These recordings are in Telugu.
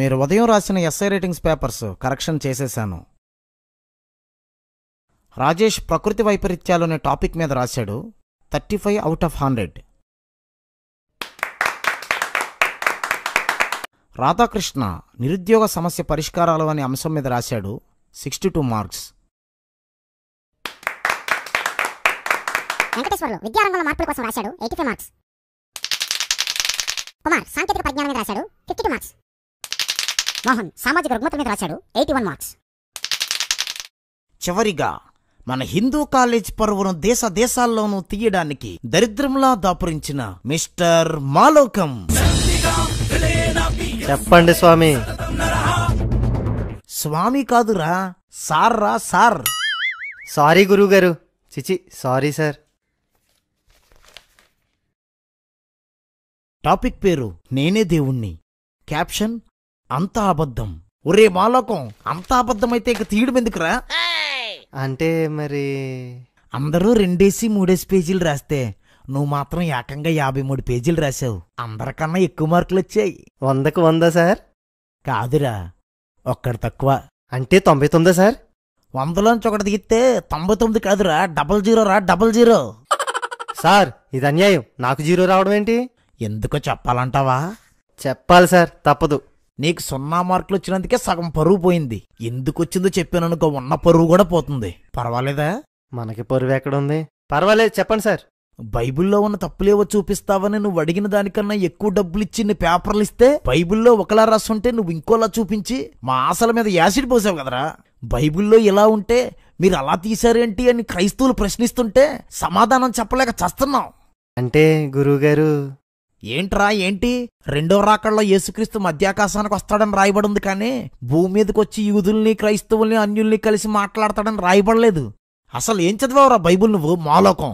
మీరు ఉదయం రాసిన ఎస్ఐ రేటింగ్స్ పేపర్స్ కరెక్షన్ చేసేశాను రాజేష్ ప్రకృతి వైపరీత్యాలు అనే టాపిక్ మీద రాశాడు thirty five out of hundred Radhakrishna నిరుద్యోగ సమస్య పరిష్కారాలు అనే అంశం మీద రాశాడు sixty two marks marks Kumar సాంకేతిక పరిజ్ఞానం మీద రాశాడు ఫిఫ్టీ టూ మార్క్స్ మోహన్ సామాజిక రుగ్మత మీద రాశాడు ఎయిటీ వన్ మార్క్స్ చివరిగా మన హిందూ కాలేజ్ పరువును దేశ దేశాల్లోనూ తీయడానికి దరిద్రంలా దాపురించిన మిస్టర్ మాలోకం చెప్పండి స్వామి స్వామి కాదురా సార్ రా సార్ సారీ గురుగారు చిచి సారీ సార్ టాపిక్ పేరు నేనే దేవుణ్ణి క్యాప్షన్ అంతా అబద్ధం ఒరే మాలోకం అంతా అబద్ధమైతే ఇక తీయడం ఎందుకురా అంటే మరి అందరూ రెండేసి మూడేసి పేజీలు రాస్తే నువ్వు మాత్రం ఏకంగా యాభై మూడు పేజీలు రాసావు అందరికన్నా ఎక్కువ మార్కులు వచ్చాయి వందకు వంద సార్ కాదురా ఒక్కడ తక్కువ అంటే తొంభై తొమ్మిదా సార్ వందలోంచి ఒకటి దిగితే తొంభై తొమ్మిది కాదురా డబల్ జీరో రా డబల్ జీరో సార్ ఇది అన్యాయం నాకు జీరో రావడం ఏంటి ఎందుకో చెప్పాలంటావా చెప్పాలి సార్ తప్పదు నీకు సున్నా మార్కులు వచ్చినందుకే సగం పరువు పోయింది ఎందుకు వచ్చిందో చెప్పాననుకో ఉన్న పరువు కూడా పోతుంది పర్వాలేదా మనకి పరువు ఎక్కడుంది పర్వాలేదు చెప్పండి సార్ బైబిల్లో ఉన్న తప్పులేవో చూపిస్తావని నువ్వు అడిగిన దానికన్నా ఎక్కువ డబ్బులు ఇచ్చి నీ పేపర్లు ఇస్తే బైబిల్లో ఒకలా ఉంటే నువ్వు ఇంకోలా చూపించి మా ఆశల మీద యాసిడ్ పోసావు కదరా బైబిల్లో ఇలా ఉంటే మీరు అలా తీశారేంటి అని క్రైస్తవులు ప్రశ్నిస్తుంటే సమాధానం చెప్పలేక చస్తున్నాం అంటే గురువుగారు ఏంట్రా ఏంటి రెండో రాకల్లో యేసుక్రీస్తు మధ్యాకాశానికి వస్తాడని రాయబడింది కానీ భూమి మీదకి వచ్చి యూదుల్ని క్రైస్తవుల్ని అన్యుల్ని కలిసి మాట్లాడతాడని రాయబడలేదు అసలు ఏం చదివావురా బైబుల్ నువ్వు మాలోకం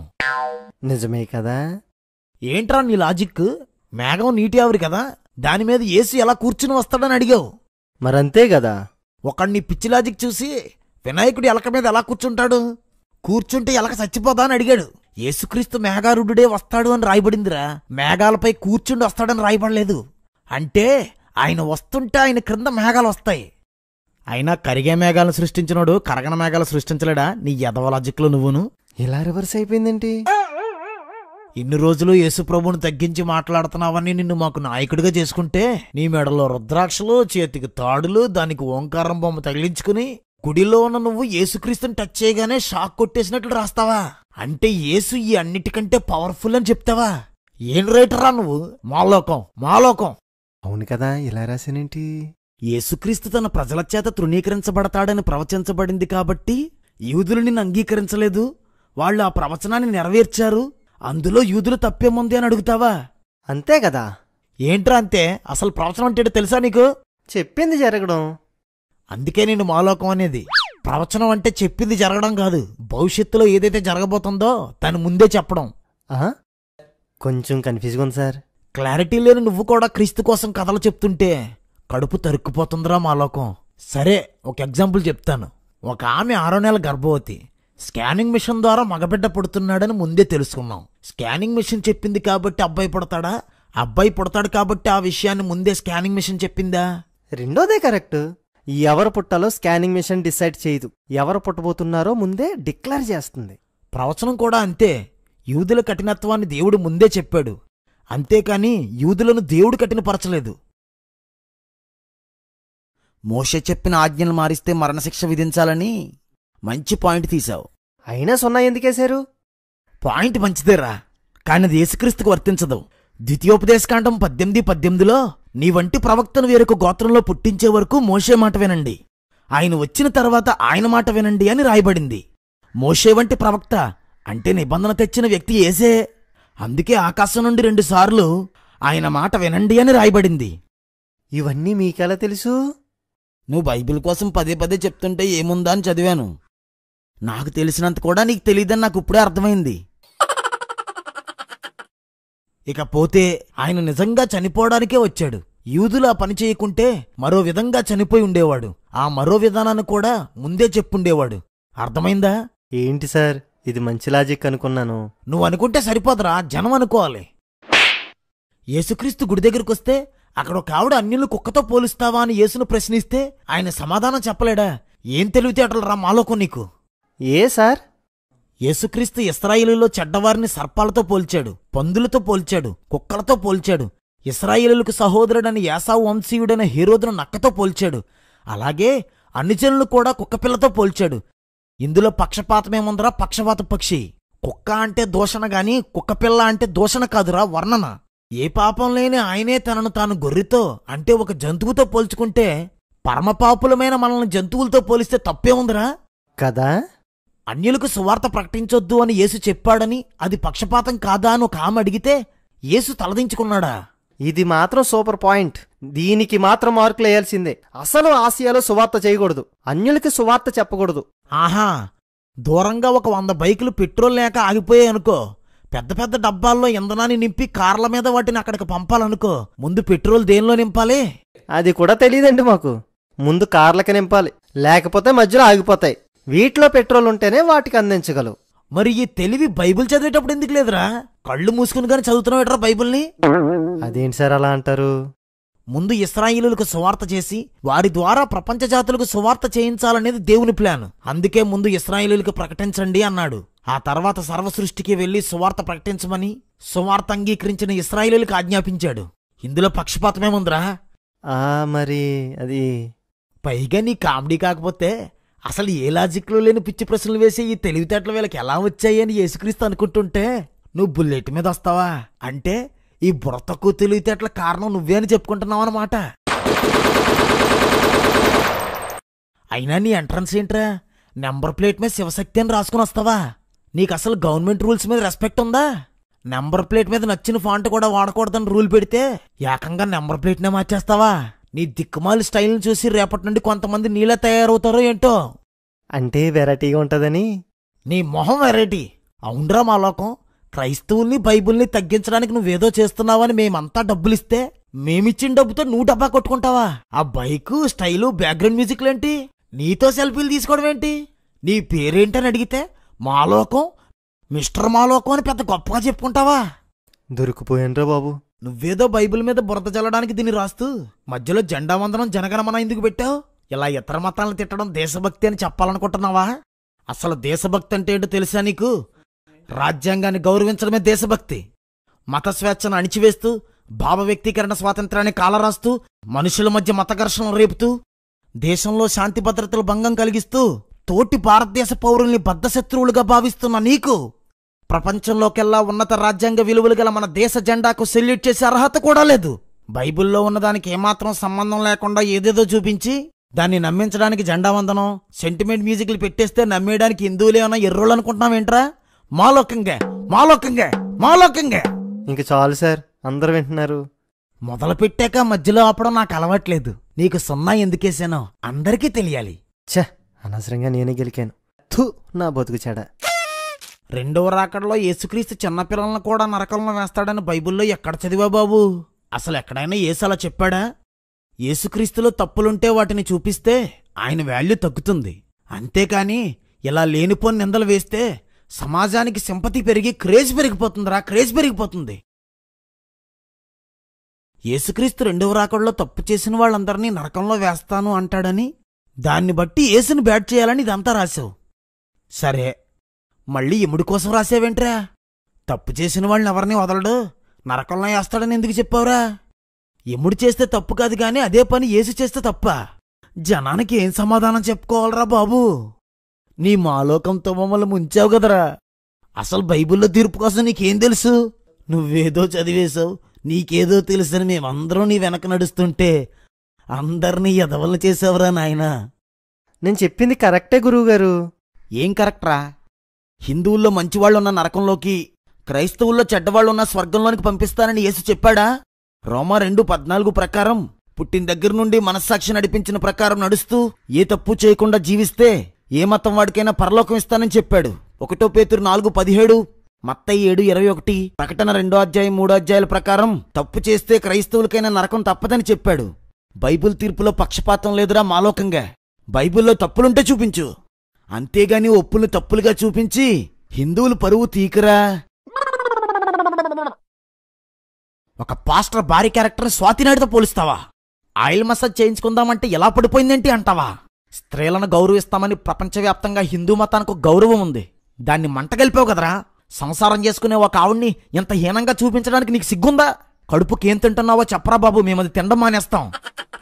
నిజమే కదా ఏంట్రా నీ లాజిక్ మేఘం నీటి ఆవిరి కదా దాని మీద ఏసు ఎలా కూర్చుని వస్తాడని అడిగావు మరంతే కదా ఒకడిని పిచ్చి లాజిక్ చూసి వినాయకుడు ఎలక మీద ఎలా కూర్చుంటాడు కూర్చుంటే ఎలక చచ్చిపోదా అని అడిగాడు యేసుక్రీస్తు మేఘారుడే వస్తాడు అని రాయబడిందిరా మేఘాలపై కూర్చుండి వస్తాడని రాయబడలేదు అంటే ఆయన వస్తుంటే ఆయన క్రింద మేఘాలు వస్తాయి అయినా కరిగే మేఘాలను సృష్టించినోడు కరగన మేఘాలు సృష్టించలేడా నీ యథవలాజిక్లో నువ్వును ఇలా రివర్స్ అయిపోయిందేంటి ఇన్ని రోజులు యేసుప్రభుని తగ్గించి మాట్లాడుతున్నావని నిన్ను మాకు నాయకుడిగా చేసుకుంటే నీ మెడలో రుద్రాక్షలు చేతికి తాడులు దానికి ఓంకారం బొమ్మ తగిలించుకుని గుడిలో ఉన్న నువ్వు యేసుక్రీస్తుని టచ్ చేయగానే షాక్ కొట్టేసినట్లు రాస్తావా అంటే ఏసు ఈ అన్నిటికంటే పవర్ఫుల్ అని చెప్తావా ఏం రైటరా నువ్వు మాలోకం మాలోకం అవును కదా ఇలా రాశానేంటి యేసుక్రీస్తు తన ప్రజల చేత తృణీకరించబడతాడని ప్రవచించబడింది కాబట్టి యూదులు నిన్ను అంగీకరించలేదు వాళ్ళు ఆ ప్రవచనాన్ని నెరవేర్చారు అందులో యూదులు తప్పేముంది అని అడుగుతావా అంతే కదా ఏంట్రా అంతే అసలు ప్రవచనం అంటే తెలుసా నీకు చెప్పింది జరగడం అందుకే నేను మాలోకం అనేది ప్రవచనం అంటే చెప్పింది జరగడం కాదు భవిష్యత్తులో ఏదైతే జరగబోతుందో దాని ముందే చెప్పడం కొంచెం కన్ఫ్యూజ్గా ఉంది సార్ క్లారిటీ లేని నువ్వు కూడా క్రీస్తు కోసం కథలు చెప్తుంటే కడుపు తరుక్కుపోతుందిరా మా లోకం సరే ఒక ఎగ్జాంపుల్ చెప్తాను ఒక ఆమె ఆరో నెల గర్భవతి స్కానింగ్ మిషన్ ద్వారా మగబిడ్డ పుడుతున్నాడని ముందే తెలుసుకున్నాం స్కానింగ్ మిషన్ చెప్పింది కాబట్టి అబ్బాయి పుడతాడా అబ్బాయి పుడతాడు కాబట్టి ఆ విషయాన్ని ముందే స్కానింగ్ మిషన్ చెప్పిందా రెండోదే కరెక్ట్ ఎవరు పుట్టాలో స్కానింగ్ మిషన్ డిసైడ్ చేయదు ఎవరు పుట్టబోతున్నారో ముందే డిక్లేర్ చేస్తుంది ప్రవచనం కూడా అంతే యూదుల కఠినత్వాన్ని దేవుడు ముందే చెప్పాడు అంతేకాని యూదులను దేవుడు కఠినపరచలేదు మోషే చెప్పిన ఆజ్ఞలు మారిస్తే మరణశిక్ష విధించాలని మంచి పాయింట్ తీశావు అయినా సున్నా ఎందుకేశారు పాయింట్ మంచిదేరా కానీ అది యేసుక్రీస్తుకు వర్తించదు ద్వితీయోపదేశకాండం పద్దెనిమిది పద్దెనిమిదిలో నీ వంటి ప్రవక్తను వేరొక గోత్రంలో పుట్టించే వరకు మోషే మాట వినండి ఆయన వచ్చిన తర్వాత ఆయన మాట వినండి అని రాయబడింది మోషే వంటి ప్రవక్త అంటే నిబంధన తెచ్చిన వ్యక్తి ఏసే అందుకే ఆకాశం నుండి రెండుసార్లు ఆయన మాట వినండి అని రాయబడింది ఇవన్నీ మీకెలా తెలుసు నువ్వు బైబిల్ కోసం పదే పదే చెప్తుంటే ఏముందా అని చదివాను నాకు తెలిసినంత కూడా నీకు తెలియదని నాకు ఇప్పుడే అర్థమైంది ఇకపోతే ఆయన నిజంగా చనిపోవడానికే వచ్చాడు యూదులా పని చేయకుంటే మరో విధంగా చనిపోయి ఉండేవాడు ఆ మరో విధానాన్ని కూడా ముందే చెప్పుండేవాడు అర్థమైందా ఏంటి సార్ ఇది మంచి లాజిక్ అనుకున్నాను నువ్వు అనుకుంటే సరిపోదురా జనం అనుకోవాలి యేసుక్రీస్తు గుడి దగ్గరికి వస్తే అక్కడ ఒక ఆవిడ అన్యులు కుక్కతో పోలుస్తావా అని యేసును ప్రశ్నిస్తే ఆయన సమాధానం చెప్పలేడా ఏం తెలివితే రా మాలోకో నీకు ఏ సార్ యేసుక్రీస్తు ఇస్రాయిలులో చెడ్డవారిని సర్పాలతో పోల్చాడు పందులతో పోల్చాడు కుక్కలతో పోల్చాడు ఇస్రాయిలులకు సహోదరుడని యాసావు వంశీయుడైన హీరోదును నక్కతో పోల్చాడు అలాగే అనుజనులు కూడా కుక్కపిల్లతో పోల్చాడు ఇందులో పక్షపాతమేముందరా పక్షపాత పక్షి కుక్క అంటే దూషణ గాని కుక్కపిల్ల అంటే దూషణ కాదురా వర్ణన ఏ పాపం లేని ఆయనే తనను తాను గొర్రెతో అంటే ఒక జంతువుతో పోల్చుకుంటే పరమపాపులమైన మనల్ని జంతువులతో పోలిస్తే తప్పే ఉందిరా కదా అన్యులకు సువార్త ప్రకటించొద్దు అని యేసు చెప్పాడని అది పక్షపాతం కాదా అని ఒక ఆమె అడిగితే యేసు తలదించుకున్నాడా ఇది మాత్రం సూపర్ పాయింట్ దీనికి మాత్రం మార్కులు వేయాల్సిందే అసలు ఆసియాలో సువార్త చేయకూడదు అన్యులకి సువార్త చెప్పకూడదు ఆహా దూరంగా ఒక వంద బైకులు పెట్రోల్ లేక ఆగిపోయాయి అనుకో పెద్ద పెద్ద డబ్బాల్లో ఇంధనాన్ని నింపి కార్ల మీద వాటిని అక్కడికి పంపాలనుకో ముందు పెట్రోల్ దేనిలో నింపాలి అది కూడా తెలియదండి మాకు ముందు కార్లకి నింపాలి లేకపోతే మధ్యలో ఆగిపోతాయి వీటిలో పెట్రోల్ ఉంటేనే వాటికి అందించగలవు మరి ఈ తెలివి బైబిల్ చదివేటప్పుడు ఎందుకు లేదురా కళ్ళు మూసుకుని కానీ చదువుతున్నావు ఎట్రా బైబిల్ని అదేంటి సార్ అలా అంటారు ముందు ఇస్రాయిలులకు సువార్త చేసి వారి ద్వారా ప్రపంచ జాతులకు సువార్త చేయించాలనేది దేవుని ప్లాన్ అందుకే ముందు ఇస్రాయిలులకు ప్రకటించండి అన్నాడు ఆ తర్వాత సర్వ సృష్టికి వెళ్లి సువార్త ప్రకటించమని సువార్త అంగీకరించిన ఇస్రాయిలులకు ఆజ్ఞాపించాడు ఇందులో పక్షపాతమేముందిరా మరి అది పైగా నీ కామెడీ కాకపోతే అసలు ఏ లాజిక్లో లేని పిచ్చి ప్రశ్నలు వేసి ఈ తెలివితేటలు వీళ్ళకి ఎలా వచ్చాయని ఏసుక్రీస్తు యేసుక్రీస్తు అనుకుంటుంటే నువ్వు బుల్లెట్ మీద వస్తావా అంటే ఈ బుర్ర తెలివితేటల కారణం నువ్వే అని చెప్పుకుంటున్నావు అనమాట అయినా నీ ఎంట్రన్స్ ఏంట్రా నెంబర్ ప్లేట్ మీద శివశక్తి అని రాసుకుని వస్తావా నీకు అసలు గవర్నమెంట్ రూల్స్ మీద రెస్పెక్ట్ ఉందా నెంబర్ ప్లేట్ మీద నచ్చిన ఫాంట్ కూడా వాడకూడదని రూల్ పెడితే ఏకంగా నెంబర్ ప్లేట్నే మార్చేస్తావా నీ దిక్కుమాలి స్టైల్ని చూసి రేపటి నుండి కొంతమంది నీలా తయారవుతారో ఏంటో అంటే వెరైటీగా ఉంటుందని నీ మొహం వెరైటీ అవునరా మా లోకం క్రైస్తవుల్ని బైబుల్ని తగ్గించడానికి నువ్వేదో చేస్తున్నావని మేమంతా డబ్బులిస్తే మేమిచ్చిన డబ్బుతో నువ్వు డబ్బా కొట్టుకుంటావా ఆ బైకు స్టైలు బ్యాక్గ్రౌండ్ మ్యూజిక్లు ఏంటి నీతో సెల్ఫీలు తీసుకోవడం ఏంటి నీ పేరేంటని అడిగితే మాలోకం మిస్టర్ మాలోకం అని పెద్ద గొప్పగా చెప్పుకుంటావా దొరికిపోయాను బాబు నువ్వేదో బైబిల్ మీద బురద చల్లడానికి దీన్ని రాస్తూ మధ్యలో జెండా వందనం జనగణమన ఎందుకు పెట్టావు ఇలా ఇతర మతాలను తిట్టడం దేశభక్తి అని చెప్పాలనుకుంటున్నావా అసలు దేశభక్తి అంటే ఏంటో తెలుసా నీకు రాజ్యాంగాన్ని గౌరవించడమే దేశభక్తి మత స్వేచ్ఛను అణిచివేస్తూ భావ వ్యక్తీకరణ స్వాతంత్రాన్ని కాలరాస్తూ మనుషుల మధ్య మత ఘర్షణలు రేపుతూ దేశంలో శాంతి భద్రతలు భంగం కలిగిస్తూ తోటి భారతదేశ పౌరుల్ని బద్ధశత్రువులుగా భావిస్తున్న నీకు ప్రపంచంలోకెల్లా ఉన్నత రాజ్యాంగ విలువలు గల మన దేశ జెండాకు సెల్యూట్ చేసే అర్హత కూడా లేదు బైబిల్లో ఉన్నదానికి ఏమాత్రం సంబంధం లేకుండా ఏదేదో చూపించి దాన్ని నమ్మించడానికి జెండా వందనం సెంటిమెంట్ మ్యూజిక్లు పెట్టేస్తే నమ్మేయడానికి హిందువులు ఏమైనా ఎర్రోళ్ళు అనుకుంటున్నాం ఏంట్రా మాలోకంగా మాలోకంగా మాలోకంగా ఇంక చాలు సార్ అందరు వింటున్నారు మొదలు పెట్టాక మధ్యలో ఆపడం నాకు అలవాట్లేదు నీకు సున్నా ఎందుకేసానో అందరికీ తెలియాలి ఛ అనవసరంగా నేనే గెలికాను తు నా బతుకు చెడ రెండవ రాకడలో యేసుక్రీస్తు చిన్నపిల్లలను కూడా నరకంలో వేస్తాడని బైబిల్లో ఎక్కడ చదివా బాబు అసలు ఎక్కడైనా ఏసు అలా చెప్పాడా యేసుక్రీస్తులో తప్పులుంటే వాటిని చూపిస్తే ఆయన వాల్యూ తగ్గుతుంది అంతేకాని ఇలా లేనిపోని నిందలు వేస్తే సమాజానికి సింపతి పెరిగి క్రేజ్ పెరిగిపోతుందిరా క్రేజ్ పెరిగిపోతుంది యేసుక్రీస్తు రెండవ రాకడలో తప్పు చేసిన వాళ్ళందరినీ నరకంలో వేస్తాను అంటాడని దాన్ని బట్టి యేసుని బ్యాట్ చేయాలని ఇదంతా రాశావు సరే మళ్ళీ ఎముడి కోసం రాసావేంట్రా తప్పు చేసిన వాళ్ళని ఎవరిని వదలడు నరకంలో వేస్తాడని ఎందుకు చెప్పావురా ఎముడు చేస్తే తప్పు కాదు కానీ అదే పని ఏసు చేస్తే తప్ప జనానికి ఏం సమాధానం చెప్పుకోవాలరా బాబు నీ మాలోకంతో మమ్మల్ని ముంచావు కదరా అసలు బైబిల్లో తీర్పు కోసం నీకేం తెలుసు నువ్వేదో చదివేశావు నీకేదో తెలుసని మేమందరం నీ వెనక నడుస్తుంటే అందరినీ ఎదవలు చేసావురా నాయనా నేను చెప్పింది కరెక్టే గురువుగారు ఏం కరెక్ట్రా హిందువుల్లో మంచివాళ్లున్న నరకంలోకి క్రైస్తవుల్లో చెడ్డవాళ్లున్న స్వర్గంలోనికి పంపిస్తానని యేసు చెప్పాడా రోమా రెండు పద్నాలుగు ప్రకారం పుట్టిన దగ్గర నుండి మనస్సాక్షి నడిపించిన ప్రకారం నడుస్తూ ఏ తప్పు చేయకుండా జీవిస్తే ఏ మతం వాడికైనా పరలోకం ఇస్తానని చెప్పాడు ఒకటో పేతురు నాలుగు పదిహేడు మత్తయి ఏడు ఇరవై ఒకటి ప్రకటన రెండో అధ్యాయం మూడో అధ్యాయుల ప్రకారం తప్పు చేస్తే క్రైస్తవులకైనా నరకం తప్పదని చెప్పాడు బైబిల్ తీర్పులో పక్షపాతం లేదురా మాలోకంగా బైబిల్లో తప్పులుంటే చూపించు అంతేగాని ఒప్పులు తప్పులుగా చూపించి హిందువులు పరువు తీకరా ఒక పాస్టర్ భారీ క్యారెక్టర్ స్వాతినాయుడితో పోలుస్తావా ఆయిల్ మసాజ్ చేయించుకుందామంటే ఎలా పడిపోయిందేంటి అంటావా స్త్రీలను గౌరవిస్తామని ప్రపంచవ్యాప్తంగా హిందూ మతానికి గౌరవం ఉంది దాన్ని మంటగలిపావు కదరా సంసారం చేసుకునే ఒక ఆవిడ్ని ఇంత హీనంగా చూపించడానికి నీకు సిగ్గుందా కడుపుకి ఏం తింటున్నావో చెప్పరా బాబు మేమది తినడం మానేస్తాం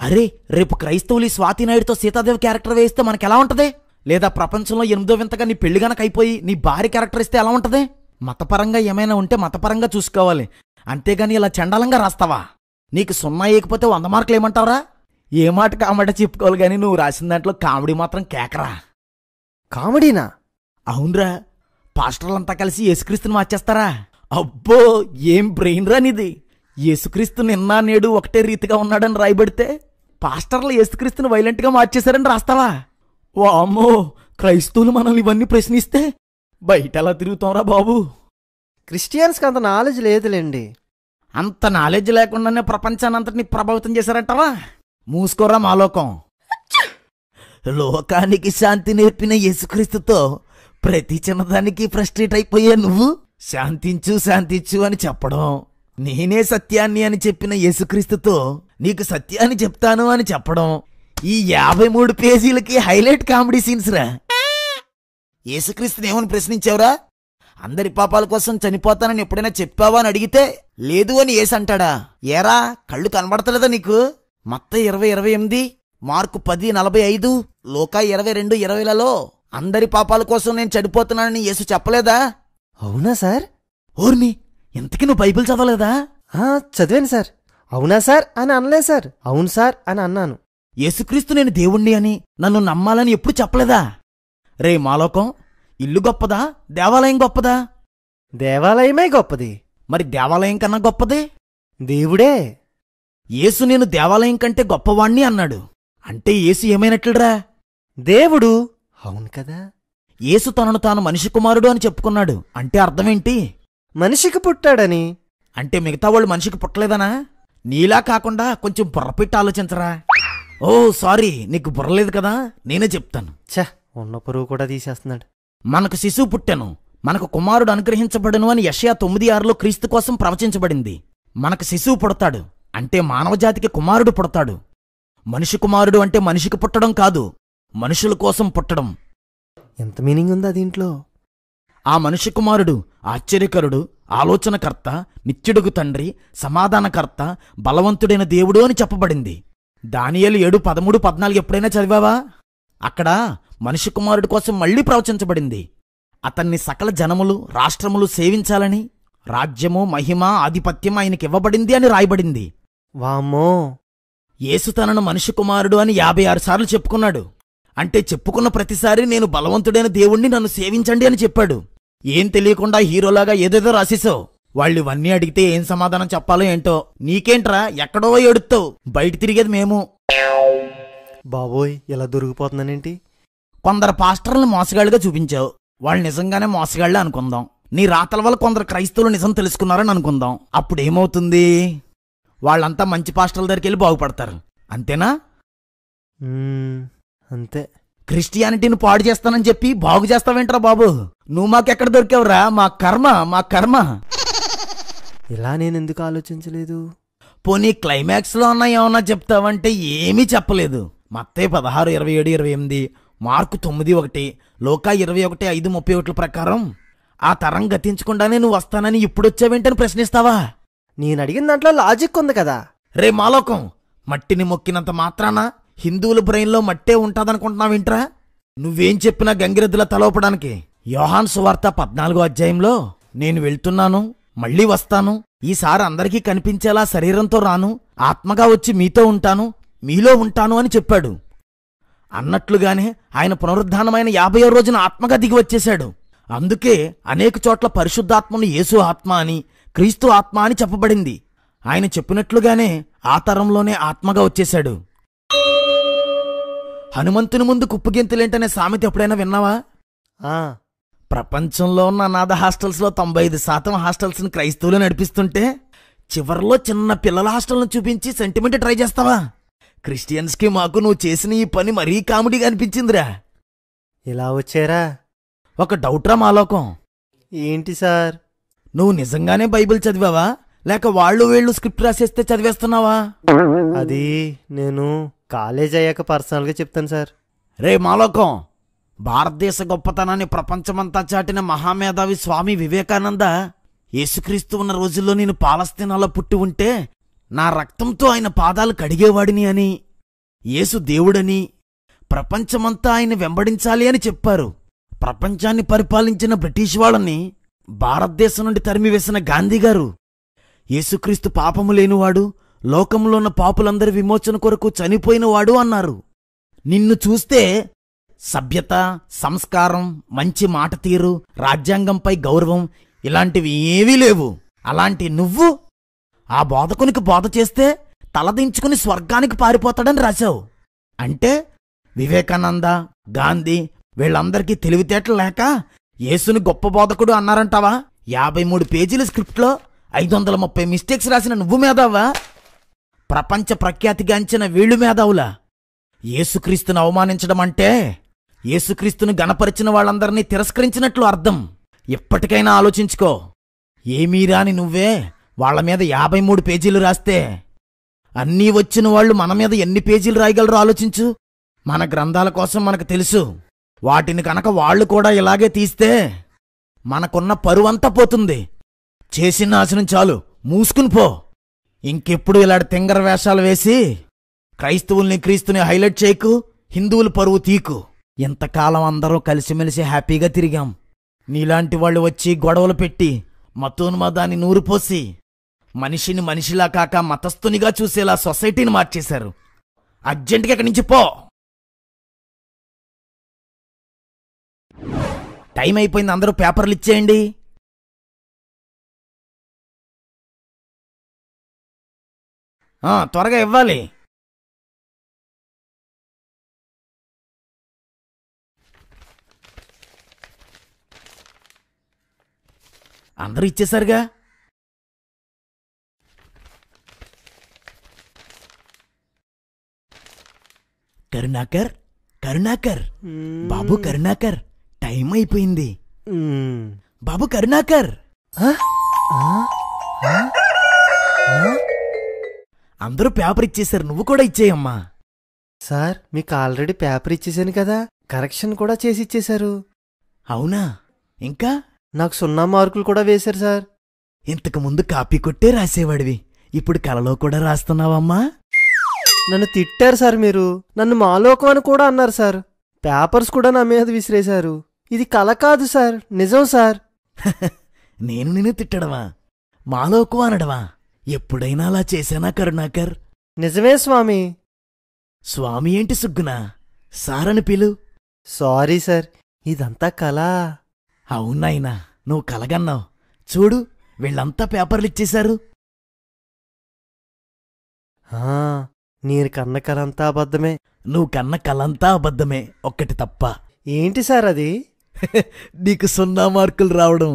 అరే రేపు క్రైస్తవులు స్వాతినాయుడితో సీతాదేవి క్యారెక్టర్ వేస్తే మనకెలా ఉంటుంది లేదా ప్రపంచంలో ఎనిమిదో వింతగా నీ పెళ్లి గనక అయిపోయి నీ భార్య క్యారెక్టర్ ఇస్తే ఎలా ఉంటుంది మతపరంగా ఏమైనా ఉంటే మతపరంగా చూసుకోవాలి అంతేగాని ఇలా చండాలంగా రాస్తావా నీకు సున్నా వేయకపోతే వంద మార్కులు ఏమంటావరా ఏ మాట కామట చెప్పుకోవాలి కానీ నువ్వు రాసిన దాంట్లో కామెడీ మాత్రం కేకరా కామెడీనా అవునరా పాస్టర్లంతా కలిసి యేసుక్రీస్తుని మార్చేస్తారా అబ్బో ఏం బ్రెయిన్ రానిది యేసుక్రీస్తు నిన్న నేడు ఒకటే రీతిగా ఉన్నాడని రాయబడితే పాస్టర్లు యేసుక్రీస్తుని వైలెంట్గా మార్చేశారని రాస్తావా వామ్మో అమ్మో క్రైస్తవులు మనల్ని ఇవన్నీ ప్రశ్నిస్తే బయట ఎలా తిరుగుతాంరా బాబు క్రిస్టియన్స్కి అంత నాలెడ్జ్ లేదులేండి అంత నాలెడ్జ్ లేకుండానే ప్రపంచాన్ని అంతటిని ప్రభావితం చేశారంటవా మూసుకోరా మాలోకం లోకానికి శాంతి నేర్పిన యేసుక్రీస్తుతో ప్రతి చిన్నదానికి ఫ్రస్ట్రేట్ అయిపోయే నువ్వు శాంతించు శాంతించు అని చెప్పడం నేనే సత్యాన్ని అని చెప్పిన యేసుక్రీస్తుతో నీకు సత్యాన్ని చెప్తాను అని చెప్పడం ఈ యాభై మూడు పేజీలకి హైలైట్ కామెడీ సీన్స్ రా యేసుక్రీస్తుని ఏమని ప్రశ్నించావురా అందరి పాపాల కోసం చనిపోతానని ఎప్పుడైనా చెప్పావా అని అడిగితే లేదు అని ఏసి అంటాడా ఏరా కళ్ళు కనబడతలేదా నీకు మొత్తం ఇరవై ఇరవై ఎనిమిది మార్కు పది నలభై ఐదు లోకా ఇరవై రెండు ఇరవైలలో అందరి పాపాల కోసం నేను చనిపోతున్నానని యేసు చెప్పలేదా అవునా సార్ ఓర్ని ఇంతకీ నువ్వు బైబిల్ చదవలేదా చదివాను సార్ అవునా సార్ అని అనలే సార్ అవును సార్ అని అన్నాను యేసుక్రీస్తు నేను దేవుణ్ణి అని నన్ను నమ్మాలని ఎప్పుడు చెప్పలేదా రే మాలోకం ఇల్లు గొప్పదా దేవాలయం గొప్పదా దేవాలయమే గొప్పది మరి దేవాలయం కన్నా గొప్పది దేవుడే యేసు నేను దేవాలయం కంటే గొప్పవాణ్ణి అన్నాడు అంటే యేసు ఏమైనట్లుడ్రా దేవుడు అవును కదా యేసు తనను తాను మనిషి కుమారుడు అని చెప్పుకున్నాడు అంటే అర్థమేంటి మనిషికి పుట్టాడని అంటే మిగతా వాళ్ళు మనిషికి పుట్టలేదనా నీలా కాకుండా కొంచెం బుర్రపెట్టి ఆలోచించరా ఓ సారీ నీకు బుర్రలేదు కదా నేనే చెప్తాను ఛ ఉన్న పురుగు కూడా తీసేస్తున్నాడు మనకు శిశువు పుట్టెను మనకు కుమారుడు అనుగ్రహించబడను అని యషయా తొమ్మిది ఆరులో క్రీస్తు కోసం ప్రవచించబడింది మనకు శిశువు పుడతాడు అంటే మానవజాతికి కుమారుడు పుడతాడు మనిషి కుమారుడు అంటే మనిషికి పుట్టడం కాదు మనుషుల కోసం పుట్టడం ఎంత మీనింగ్ ఉందా దీంట్లో ఆ మనిషి కుమారుడు ఆశ్చర్యకరుడు ఆలోచనకర్త నిత్యుడుగు తండ్రి సమాధానకర్త బలవంతుడైన దేవుడు అని చెప్పబడింది దానియలు ఏడు పదమూడు పద్నాలుగు ఎప్పుడైనా చదివావా అక్కడ మనిషి కుమారుడి కోసం మళ్లీ ప్రవచించబడింది అతన్ని సకల జనములు రాష్ట్రములు సేవించాలని రాజ్యము మహిమ ఆధిపత్యం ఆయనకి ఇవ్వబడింది అని రాయబడింది వామో యేసు తనను మనిషి కుమారుడు అని యాభై ఆరు సార్లు చెప్పుకున్నాడు అంటే చెప్పుకున్న ప్రతిసారి నేను బలవంతుడైన దేవుణ్ణి నన్ను సేవించండి అని చెప్పాడు ఏం తెలియకుండా హీరోలాగా ఏదేదో రాసేశావు వాళ్ళు ఇవన్నీ అడిగితే ఏం సమాధానం చెప్పాలో ఏంటో నీకేంట్రా ఎక్కడో ఎడుతావు బయట తిరిగేది మేము బాబోయ్ ఇలా దొరికిపోతున్నానేంటి కొందరు పాస్టర్లను మోసగాళ్ళుగా చూపించావు వాళ్ళు నిజంగానే మోసగాళ్ళే అనుకుందాం నీ రాతల వల్ల కొందరు క్రైస్తవులు నిజం తెలుసుకున్నారని అనుకుందాం అప్పుడు ఏమవుతుంది వాళ్ళంతా మంచి పాస్టర్ల దగ్గరికి వెళ్ళి బాగుపడతారు అంతేనా అంతే క్రిస్టియానిటీని పాడు చేస్తానని చెప్పి బాగు చేస్తావేంట్రా బాబు నువ్వు మాకెక్కడ దొరికావురా మా కర్మ మా కర్మ ఇలా నేను ఎందుకు ఆలోచించలేదు పోనీ క్లైమాక్స్లో ఉన్న ఏమన్నా చెప్తావంటే ఏమీ చెప్పలేదు మత్తే పదహారు ఇరవై ఏడు ఇరవై ఎనిమిది మార్కు తొమ్మిది ఒకటి లోకా ఇరవై ఒకటి ఐదు ముప్పై ఒకటి ప్రకారం ఆ తరం గతించకుండానే నువ్వు వస్తానని వచ్చావేంటని ప్రశ్నిస్తావా నేను అడిగిన దాంట్లో లాజిక్ ఉంది కదా రే మాలోకం మట్టిని మొక్కినంత మాత్రాన హిందువుల బ్రెయిన్లో మట్టే ఉంటుందనుకుంటున్నావేంట్రా నువ్వేం చెప్పినా గంగిరెద్దుల తలోపడానికి యోహాన్ సువార్త పద్నాలుగో అధ్యాయంలో నేను వెళ్తున్నాను మళ్ళీ వస్తాను ఈసారి అందరికీ కనిపించేలా శరీరంతో రాను ఆత్మగా వచ్చి మీతో ఉంటాను మీలో ఉంటాను అని చెప్పాడు అన్నట్లుగానే ఆయన పునరుద్ధానమైన యాభయో రోజున ఆత్మగా దిగి వచ్చేశాడు అందుకే అనేక చోట్ల పరిశుద్ధాత్మను యేసు ఆత్మ అని క్రీస్తు ఆత్మ అని చెప్పబడింది ఆయన చెప్పినట్లుగానే ఆ తరంలోనే ఆత్మగా వచ్చేశాడు హనుమంతుని ముందు కుప్పగింతలేంటనే సామెత ఎప్పుడైనా విన్నావా ప్రపంచంలో ఉన్న అనాథ హాస్టల్స్లో తొంభై ఐదు శాతం హాస్టల్స్ని క్రైస్తవులు నడిపిస్తుంటే చివరిలో చిన్న పిల్లల హాస్టల్ను చూపించి సెంటిమెంట్ ట్రై చేస్తావా క్రిస్టియన్స్కి మాకు నువ్వు చేసిన ఈ పని మరీ కామెడీగా అనిపించిందిరా ఇలా వచ్చారా ఒక డౌట్రా మాలోకం ఏంటి సార్ నువ్వు నిజంగానే బైబిల్ చదివావా లేక వాళ్ళు వీళ్ళు స్క్రిప్ట్ రాసేస్తే చదివేస్తున్నావా అది నేను కాలేజ్ అయ్యాక పర్సనల్గా చెప్తాను సార్ రే మాలోకం భారతదేశ గొప్పతనాన్ని ప్రపంచమంతా చాటిన మహామేధావి స్వామి వివేకానంద యేసుక్రీస్తు ఉన్న రోజుల్లో నేను పాలస్తీనాలో పుట్టి ఉంటే నా రక్తంతో ఆయన పాదాలు కడిగేవాడిని అని యేసు దేవుడని ప్రపంచమంతా ఆయన వెంబడించాలి అని చెప్పారు ప్రపంచాన్ని పరిపాలించిన బ్రిటిష్ వాళ్ళని భారతదేశం నుండి తరిమివేసిన గాంధీగారు యేసుక్రీస్తు పాపము లేనివాడు లోకంలో ఉన్న పాపులందరి విమోచన కొరకు చనిపోయినవాడు అన్నారు నిన్ను చూస్తే సభ్యత సంస్కారం మంచి మాట తీరు రాజ్యాంగంపై గౌరవం ఇలాంటివి ఏవీ లేవు అలాంటి నువ్వు ఆ బోధకునికి బోధ చేస్తే తలదించుకుని స్వర్గానికి పారిపోతాడని రాశావు అంటే వివేకానంద గాంధీ వీళ్ళందరికీ తెలివితేటలు లేక యేసుని గొప్ప బోధకుడు అన్నారంటావా యాభై మూడు పేజీల స్క్రిప్ట్లో ఐదు వందల ముప్పై మిస్టేక్స్ రాసిన నువ్వు మేధావా ప్రపంచ ప్రఖ్యాతిగాంచిన వీళ్ళు మేధావులా యేసుక్రీస్తుని అవమానించడం అంటే యేసుక్రీస్తును గణపరిచిన వాళ్ళందరినీ తిరస్కరించినట్లు అర్థం ఇప్పటికైనా ఆలోచించుకో ఏమీ రాని నువ్వే వాళ్ల మీద యాభై మూడు పేజీలు రాస్తే అన్నీ వచ్చిన వాళ్ళు మన మీద ఎన్ని పేజీలు రాయగలరో ఆలోచించు మన గ్రంథాల కోసం మనకు తెలుసు వాటిని కనుక వాళ్ళు కూడా ఇలాగే తీస్తే మనకున్న పరువంతా పోతుంది చేసిన ఆశనం చాలు మూసుకుని పో ఇంకెప్పుడు ఇలాంటి తింగర వేషాలు వేసి క్రైస్తవుల్ని క్రీస్తుని హైలైట్ చేయకు హిందువుల పరువు తీకు ఇంతకాలం అందరూ కలిసిమెలిసి హ్యాపీగా తిరిగాం నీలాంటి వాళ్ళు వచ్చి గొడవలు పెట్టి మతోన్మదాన్ని నూరిపోసి మనిషిని మనిషిలా కాక మతస్థునిగా చూసేలా సొసైటీని మార్చేశారు అర్జెంటుగా ఇక్కడి నుంచి పో టైం అయిపోయింది అందరూ పేపర్లు ఇచ్చేయండి త్వరగా ఇవ్వాలి అందరూ ఇచ్చేశారుగా కరుణాకర్ కరుణాకర్ బాబు కరుణాకర్ టైం అయిపోయింది బాబు కరుణాకర్ అందరూ పేపర్ ఇచ్చేశారు నువ్వు కూడా ఇచ్చేయమ్మా సార్ మీకు ఆల్రెడీ పేపర్ ఇచ్చేసాను కదా కరెక్షన్ కూడా చేసి ఇచ్చేశారు అవునా ఇంకా నాకు సున్నా మార్కులు కూడా వేశారు సార్ ఇంతకుముందు కాపీ కొట్టే రాసేవాడివి ఇప్పుడు కలలో కూడా రాస్తున్నావమ్మా నన్ను తిట్టారు సార్ మీరు నన్ను మాలోకం అని కూడా అన్నారు సార్ పేపర్స్ కూడా నా మీద విసిరేశారు ఇది కల కాదు సార్ నిజం సార్ నేను నిన్ను తిట్టడమా మాలోకు అనడమా ఎప్పుడైనా అలా చేశానా కరుణాకర్ నిజమే స్వామి స్వామి ఏంటి సుగ్గునా సారని పిలు సారీ సార్ ఇదంతా కళ అవునాయినా నువ్వు కలగన్నావు చూడు వీళ్ళంతా పేపర్లు ఇచ్చేశారు నేను కన్న కలంతా అబద్ధమే నువ్వు కన్న కలంతా అబద్ధమే ఒక్కటి తప్ప ఏంటి సార్ అది నీకు సున్నా మార్కులు రావడం